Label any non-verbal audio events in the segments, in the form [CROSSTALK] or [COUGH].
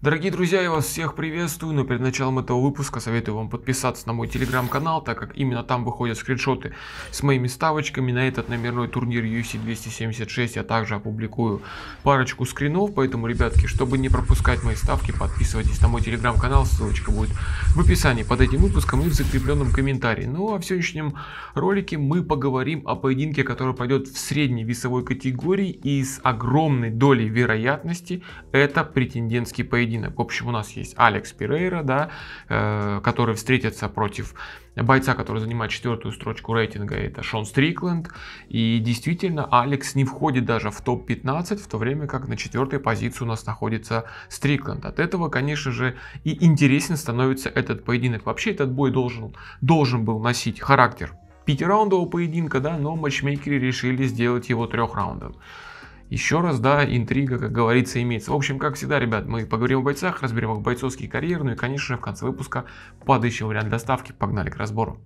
Дорогие друзья, я вас всех приветствую, но перед началом этого выпуска советую вам подписаться на мой телеграм-канал, так как именно там выходят скриншоты с моими ставочками на этот номерной турнир UFC 276, я также опубликую парочку скринов, поэтому, ребятки, чтобы не пропускать мои ставки, подписывайтесь на мой телеграм-канал, ссылочка будет в описании под этим выпуском и в закрепленном комментарии. Ну а в сегодняшнем ролике мы поговорим о поединке, который пойдет в средней весовой категории и с огромной долей вероятности это претендентский поединок. В общем, у нас есть Алекс Пирейра, да, э, который встретится против бойца, который занимает четвертую строчку рейтинга, это Шон Стрикленд. И действительно, Алекс не входит даже в топ-15, в то время как на четвертой позиции у нас находится Стрикленд. От этого, конечно же, и интересен становится этот поединок. Вообще, этот бой должен, должен был носить характер пятираундового поединка, да, но матчмейкеры решили сделать его трехраундовым. Еще раз, да, интрига, как говорится, имеется. В общем, как всегда, ребят, мы поговорим о бойцах, разберем их бойцовский карьер, ну и, конечно же, в конце выпуска падающий вариант доставки. Погнали к разбору.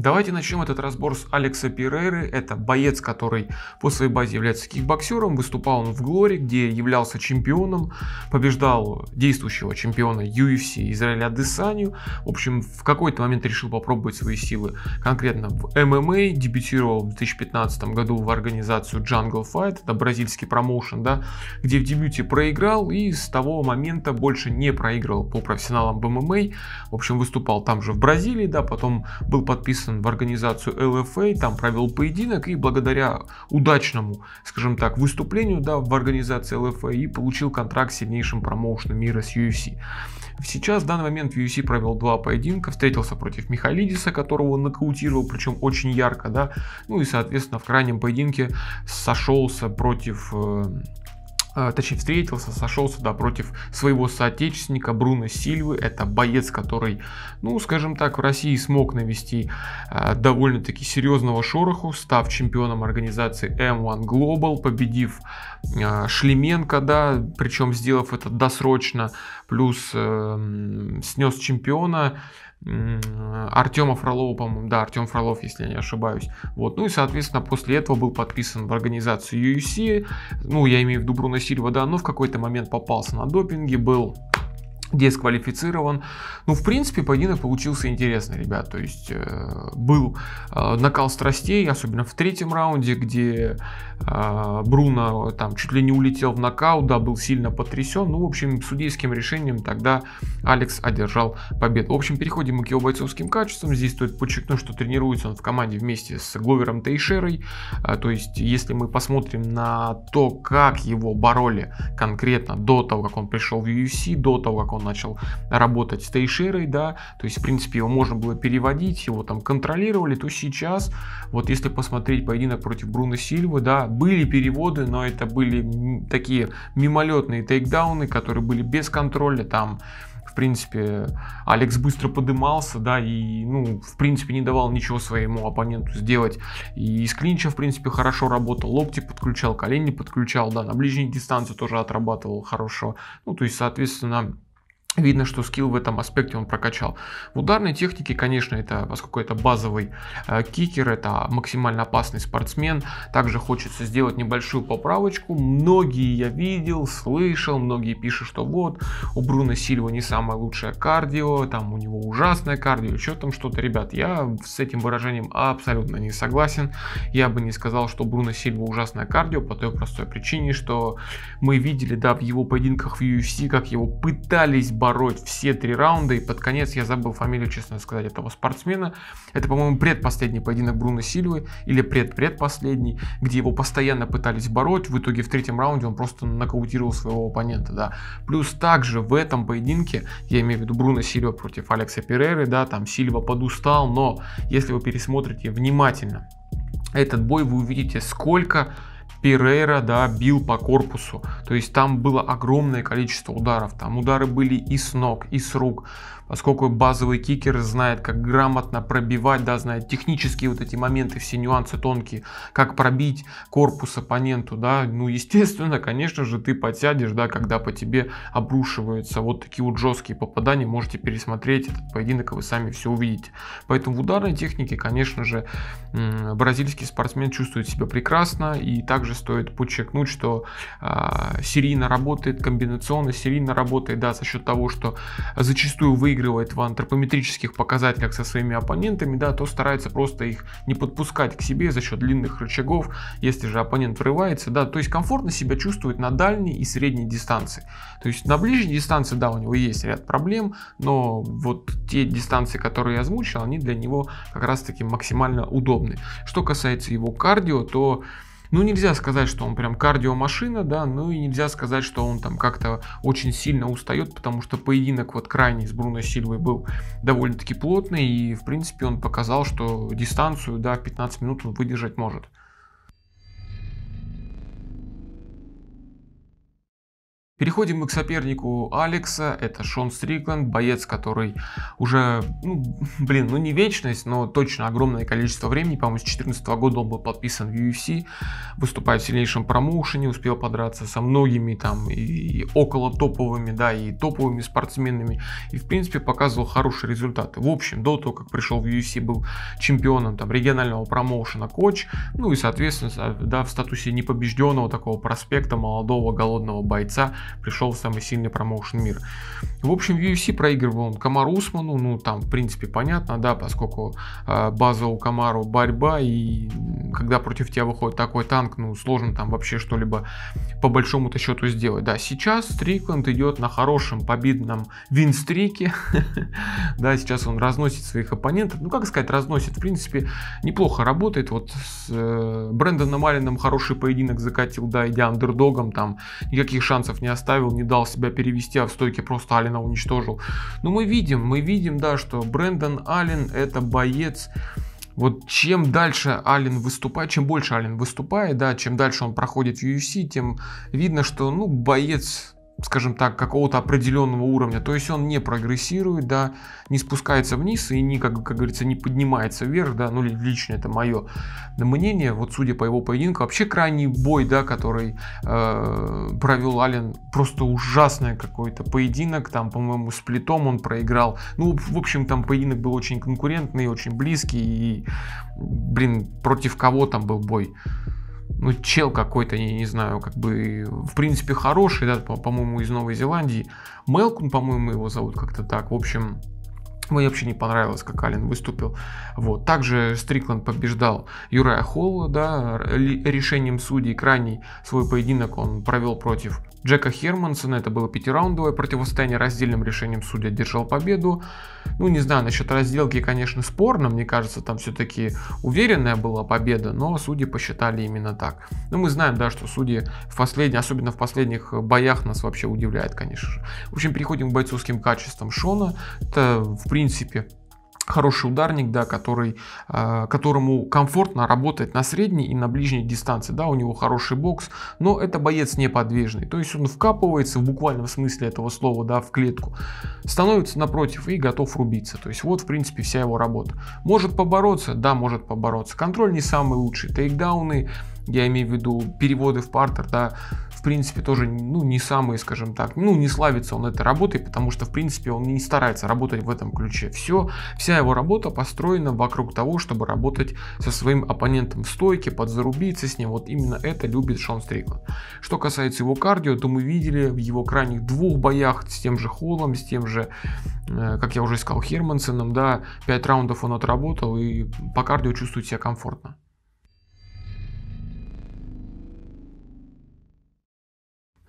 Давайте начнем этот разбор с Алекса Перейры. Это боец, который по своей базе является кикбоксером. Выступал он в Глоре, где являлся чемпионом. Побеждал действующего чемпиона UFC Израиля Адесанию. В общем, в какой-то момент решил попробовать свои силы конкретно в ММА. Дебютировал в 2015 году в организацию Jungle Fight. Это бразильский промоушен, да, где в дебюте проиграл и с того момента больше не проигрывал по профессионалам в ММА. В общем, выступал там же в Бразилии, да, потом был подписан Андерсон в организацию LFA, а, там провел поединок и благодаря удачному, скажем так, выступлению да, в организации LFA а и получил контракт с сильнейшим промоушеном мира с UFC. Сейчас в данный момент UFC провел два поединка, встретился против Михалидиса, которого он нокаутировал, причем очень ярко, да, ну и соответственно в крайнем поединке сошелся против э, а, точнее встретился, сошелся, да, против своего соотечественника Бруно Сильвы. Это боец, который, ну, скажем так, в России смог навести э, довольно-таки серьезного шороху, став чемпионом организации M1 Global, победив э, Шлеменко, да, причем сделав это досрочно, плюс э, эм, снес чемпиона Артема Фролова, по-моему, да, Артем Фролов, если я не ошибаюсь. Вот, ну и, соответственно, после этого был подписан в организацию UFC, ну, я имею в виду Бруно Сильва, да, но в какой-то момент попался на допинге, был дисквалифицирован. Ну, в принципе, поединок получился интересный, ребят. То есть э, был э, накал страстей, особенно в третьем раунде, где э, Бруно там чуть ли не улетел в нокаут, да, был сильно потрясен. Ну, в общем, судейским решением тогда Алекс одержал победу. В общем, переходим к его бойцовским качествам. Здесь стоит подчеркнуть, что тренируется он в команде вместе с Гловером Тейшерой. Э, то есть, если мы посмотрим на то, как его бороли конкретно до того, как он пришел в UFC, до того, как он он начал работать с тейшерой, да, то есть, в принципе, его можно было переводить, его там контролировали, то сейчас, вот если посмотреть поединок против Бруно Сильвы, да, были переводы, но это были такие мимолетные тейкдауны, которые были без контроля, там, в принципе, Алекс быстро подымался, да, и, ну, в принципе, не давал ничего своему оппоненту сделать. И из клинча, в принципе, хорошо работал, локти подключал, колени подключал, да, на ближней дистанции тоже отрабатывал хорошо. Ну, то есть, соответственно, Видно, что скилл в этом аспекте он прокачал. В ударной технике, конечно, это, поскольку это базовый э, кикер, это максимально опасный спортсмен, также хочется сделать небольшую поправочку. Многие я видел, слышал, многие пишут, что вот, у Бруно Сильва не самое лучшее кардио, там у него ужасное кардио, что там что-то. Ребят, я с этим выражением абсолютно не согласен. Я бы не сказал, что Бруно Сильва ужасное кардио по той простой причине, что мы видели, да, в его поединках в UFC, как его пытались бороться мороть все три раунда. И под конец я забыл фамилию, честно сказать, этого спортсмена. Это, по-моему, предпоследний поединок Бруно Сильвы или предпредпоследний, где его постоянно пытались бороть. В итоге в третьем раунде он просто нокаутировал своего оппонента. Да. Плюс также в этом поединке, я имею в виду Бруно Сильва против Алекса Переры, да, там Сильва подустал, но если вы пересмотрите внимательно этот бой, вы увидите, сколько Пирейра, да, бил по корпусу. То есть там было огромное количество ударов. Там удары были и с ног, и с рук поскольку базовый кикер знает, как грамотно пробивать, да, знает технические вот эти моменты, все нюансы тонкие, как пробить корпус оппоненту, да, ну, естественно, конечно же, ты подсядешь, да, когда по тебе обрушиваются вот такие вот жесткие попадания, можете пересмотреть этот поединок, и вы сами все увидите. Поэтому в ударной технике, конечно же, бразильский спортсмен чувствует себя прекрасно, и также стоит подчеркнуть, что э, серийно работает, комбинационно серийно работает, да, за счет того, что зачастую выигрывает проигрывает в антропометрических показателях со своими оппонентами, да, то старается просто их не подпускать к себе за счет длинных рычагов, если же оппонент врывается, да, то есть комфортно себя чувствует на дальней и средней дистанции. То есть на ближней дистанции, да, у него есть ряд проблем, но вот те дистанции, которые я озвучил, они для него как раз таки максимально удобны. Что касается его кардио, то ну, нельзя сказать, что он прям кардиомашина, да, ну и нельзя сказать, что он там как-то очень сильно устает, потому что поединок вот крайний с Бруно Сильвой был довольно-таки плотный, и, в принципе, он показал, что дистанцию, да, 15 минут он выдержать может. Переходим мы к сопернику Алекса, это Шон Стрикленд, боец, который уже, ну, [LAUGHS] блин, ну не вечность, но точно огромное количество времени, по-моему, с 2014 года он был подписан в UFC, выступает в сильнейшем промоушене, успел подраться со многими там и, и около топовыми, да, и топовыми спортсменами, и в принципе показывал хорошие результаты. В общем, до того, как пришел в UFC, был чемпионом там регионального промоушена Коч, ну и, соответственно, да, в статусе непобежденного такого проспекта молодого голодного бойца – пришел самый сильный промоушен мира. В общем, UFC проигрывал он Камару Усману, ну там, в принципе, понятно, да, поскольку э, база у Камару борьба и когда против тебя выходит такой танк, ну, сложно там вообще что-либо по большому-то счету сделать. Да, сейчас Стрикленд идет на хорошем победном винстрике, [LAUGHS] да, сейчас он разносит своих оппонентов, ну, как сказать, разносит, в принципе, неплохо работает, вот с э, Брэндоном Алленом хороший поединок закатил, да, идя андердогом, там, никаких шансов не оставил, не дал себя перевести, а в стойке просто Алина уничтожил. Но ну, мы видим, мы видим, да, что Брэндон Аллен это боец, вот чем дальше Аллен выступает, чем больше Аллен выступает, да, чем дальше он проходит в UFC, тем видно, что, ну, боец скажем так, какого-то определенного уровня. То есть он не прогрессирует, да, не спускается вниз и не, как, как говорится, не поднимается вверх, да, ну лично это мое мнение, вот судя по его поединку, вообще крайний бой, да, который э, провел Ален, просто ужасный какой-то поединок, там, по-моему, с плитом он проиграл, ну, в общем, там поединок был очень конкурентный, очень близкий, и, блин, против кого там был бой? ну, чел какой-то, я не знаю, как бы, в принципе, хороший, да, по-моему, из Новой Зеландии. Мелкун, по-моему, его зовут как-то так. В общем, мне вообще не понравилось, как Аллен выступил. Вот. Также Стрикланд побеждал Юрая Холла, да, решением судей крайний свой поединок он провел против Джека Хермансона. Это было пятираундовое противостояние раздельным решением судья держал победу. Ну, не знаю, насчет разделки, конечно, спорно. Мне кажется, там все-таки уверенная была победа, но судьи посчитали именно так. Но ну, мы знаем, да, что судьи в последних, особенно в последних боях нас вообще удивляет, конечно же. В общем, переходим к бойцовским качествам Шона. Это, в принципе, принципе, хороший ударник, да, который, а, которому комфортно работать на средней и на ближней дистанции, да, у него хороший бокс, но это боец неподвижный, то есть он вкапывается в буквальном смысле этого слова, да, в клетку, становится напротив и готов рубиться, то есть вот, в принципе, вся его работа. Может побороться? Да, может побороться. Контроль не самый лучший, тейкдауны я имею в виду переводы в партер, да, в принципе, тоже, ну, не самые, скажем так, ну, не славится он этой работой, потому что, в принципе, он не старается работать в этом ключе. Все, вся его работа построена вокруг того, чтобы работать со своим оппонентом в стойке, подзарубиться с ним. Вот именно это любит Шон Стрикланд. Что касается его кардио, то мы видели в его крайних двух боях с тем же Холлом, с тем же, э, как я уже сказал, Хермансеном, да, 5 раундов он отработал и по кардио чувствует себя комфортно.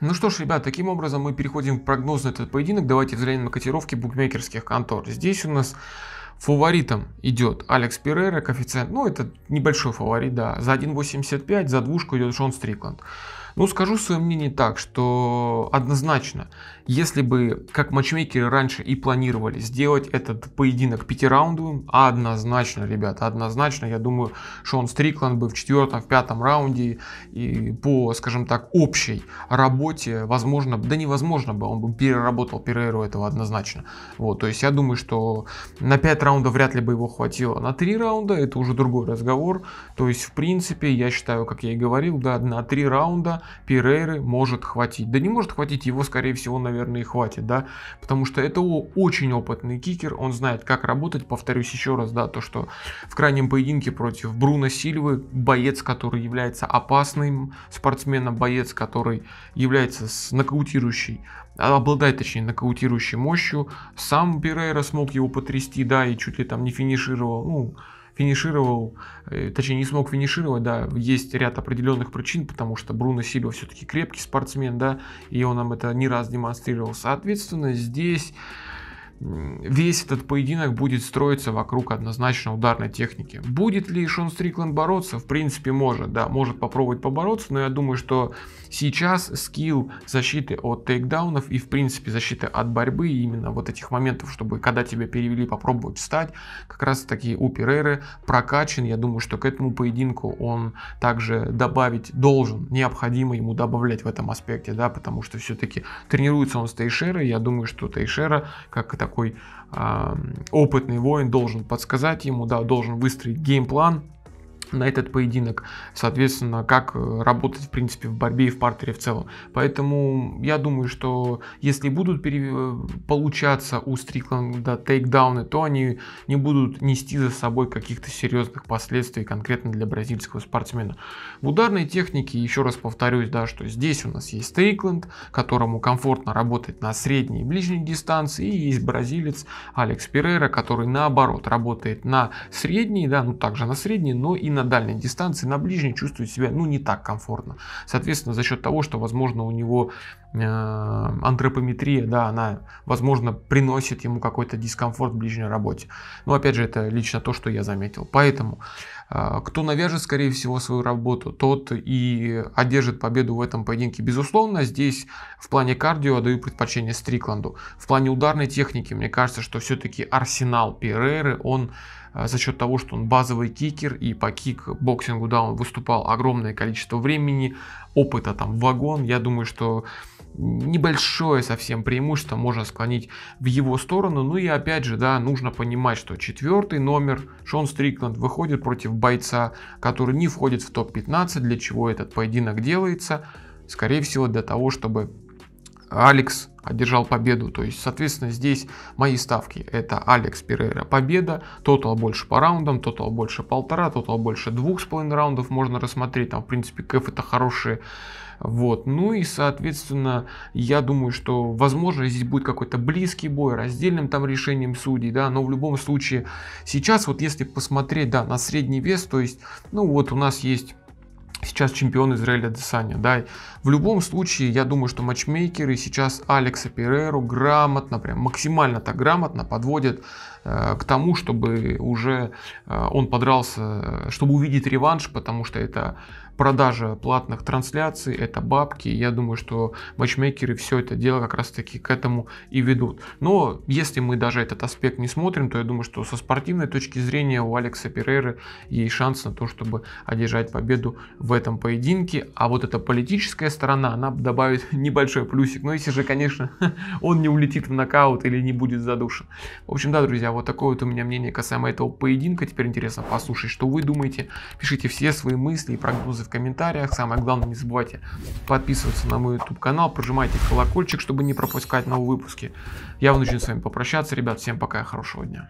Ну что ж, ребят, таким образом мы переходим к прогнозу на этот поединок. Давайте взглянем на котировки букмекерских контор. Здесь у нас фаворитом идет Алекс Перейра, коэффициент, ну это небольшой фаворит, да, за 1.85, за двушку идет Шон Стрикланд. Ну, скажу свое мнение так, что однозначно, если бы, как матчмейкеры раньше и планировали, сделать этот поединок пятираундовым, однозначно, ребята, однозначно, я думаю, Шон Стрикланд бы в четвертом, в пятом раунде и по, скажем так, общей работе, возможно, да невозможно бы, он бы переработал Перейру этого однозначно. Вот, то есть я думаю, что на 5 раундов вряд ли бы его хватило, на 3 раунда это уже другой разговор, то есть, в принципе, я считаю, как я и говорил, да, на 3 раунда да, Перейры может хватить. Да не может хватить, его, скорее всего, наверное, и хватит, да, потому что это очень опытный кикер, он знает, как работать, повторюсь еще раз, да, то, что в крайнем поединке против Бруно Сильвы, боец, который является опасным спортсменом, боец, который является с нокаутирующей а, обладает, точнее, нокаутирующей мощью. Сам Перейра смог его потрясти, да, и чуть ли там не финишировал. Ну, финишировал, э, точнее не смог финишировать, да, есть ряд определенных причин, потому что Бруно Сильва все-таки крепкий спортсмен, да, и он нам это не раз демонстрировал. Соответственно, здесь весь этот поединок будет строиться вокруг однозначно ударной техники. Будет ли Шон Стрикленд бороться? В принципе, может, да, может попробовать побороться, но я думаю, что сейчас скилл защиты от тейкдаунов и, в принципе, защиты от борьбы, именно вот этих моментов, чтобы когда тебя перевели, попробовать встать, как раз таки у Переры прокачан. Я думаю, что к этому поединку он также добавить должен, необходимо ему добавлять в этом аспекте, да, потому что все-таки тренируется он с Тейшерой, я думаю, что Тейшера, как это такой опытный воин должен подсказать ему, да, должен выстроить геймплан, на этот поединок, соответственно, как э, работать, в принципе, в борьбе и в партере в целом. Поэтому я думаю, что если будут пере... Э, получаться у Стрикланда тейкдауны, то они не будут нести за собой каких-то серьезных последствий конкретно для бразильского спортсмена. В ударной технике, еще раз повторюсь, да, что здесь у нас есть Стрикланд, которому комфортно работать на средней и ближней дистанции, и есть бразилец Алекс Перейра, который наоборот работает на средней, да, ну также на средней, но и на на дальней дистанции, на ближней чувствует себя ну, не так комфортно. Соответственно, за счет того, что, возможно, у него э, антропометрия, да, она, возможно, приносит ему какой-то дискомфорт в ближней работе. Но, опять же, это лично то, что я заметил. Поэтому, э, кто навяжет, скорее всего, свою работу, тот и одержит победу в этом поединке. Безусловно, здесь в плане кардио даю предпочтение Стрикланду. В плане ударной техники, мне кажется, что все-таки арсенал Переры, он а, за счет того, что он базовый кикер и по кикбоксингу, да, он выступал огромное количество времени, опыта там вагон, я думаю, что небольшое совсем преимущество можно склонить в его сторону. Ну и опять же, да, нужно понимать, что четвертый номер Шон Стрикленд выходит против бойца, который не входит в топ-15, для чего этот поединок делается. Скорее всего, для того, чтобы Алекс одержал победу. То есть, соответственно, здесь мои ставки. Это Алекс Перейра победа, тотал больше по раундам, тотал больше полтора, тотал больше двух с половиной раундов можно рассмотреть. Там, в принципе, кэф это хорошие. Вот. Ну и, соответственно, я думаю, что, возможно, здесь будет какой-то близкий бой, раздельным там решением судей, да, но в любом случае сейчас вот если посмотреть, да, на средний вес, то есть, ну вот у нас есть сейчас чемпион Израиля Десаня. Да? В любом случае, я думаю, что матчмейкеры сейчас Алекса Переру грамотно, прям максимально так грамотно подводят Э, к тому, чтобы уже э, он подрался, чтобы увидеть реванш, потому что это продажа платных трансляций, это бабки. Я думаю, что матчмейкеры все это дело как раз-таки к этому и ведут. Но если мы даже этот аспект не смотрим, то я думаю, что со спортивной точки зрения у Алекса Переры есть шанс на то, чтобы одержать победу в этом поединке. А вот эта политическая сторона, она добавит [LAUGHS] небольшой плюсик. Но если же, конечно, [LAUGHS] он не улетит в нокаут или не будет задушен. В общем, да, друзья, а вот такое вот у меня мнение касаемо этого поединка. Теперь интересно послушать, что вы думаете. Пишите все свои мысли и прогнозы в комментариях. Самое главное, не забывайте подписываться на мой YouTube канал, прожимайте колокольчик, чтобы не пропускать новые выпуски. Я вынужден с вами попрощаться, ребят. Всем пока, хорошего дня.